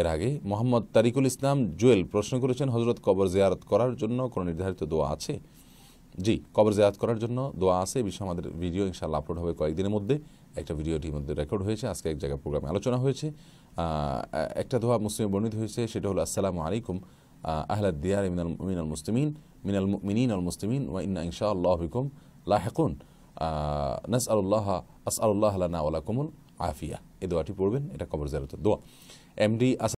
এর আগে মোহাম্মদ তারিকুল ইসলাম জুয়েল প্রশ্ন করেছেন হজরত কবর জিয়ারত করার জন্য কোনো নির্ধারিত দোয়া আছে জি কবর জিয়ারত করার জন্য দোয়া আছে এ বিষয়ে আমাদের ভিডিও ইনশাল্লাহ আপলোড হবে কয়েকদিনের মধ্যে একটা ভিডিওটির মধ্যে রেকর্ড হয়েছে আজকে এক জায়গায় প্রোগ্রামে আলোচনা হয়েছে একটা দোয়া মুসলিমে বর্ণিত হয়েছে সেটা হলো আসসালামু আলাইকুম আহলাদ দিয়ার মিনাল মিনাল মুসলিমিন মিনাল মিনিন আল মুসলিমিন ওয়া ইন্না ইনশা আল্লাহ বিকুম লাহেকুন নাস আল্লাহ আস আল্লাহ আলানা আফিয়া এ দোয়াটি পড়বেন এটা কবর জারতের দোয়া এমডি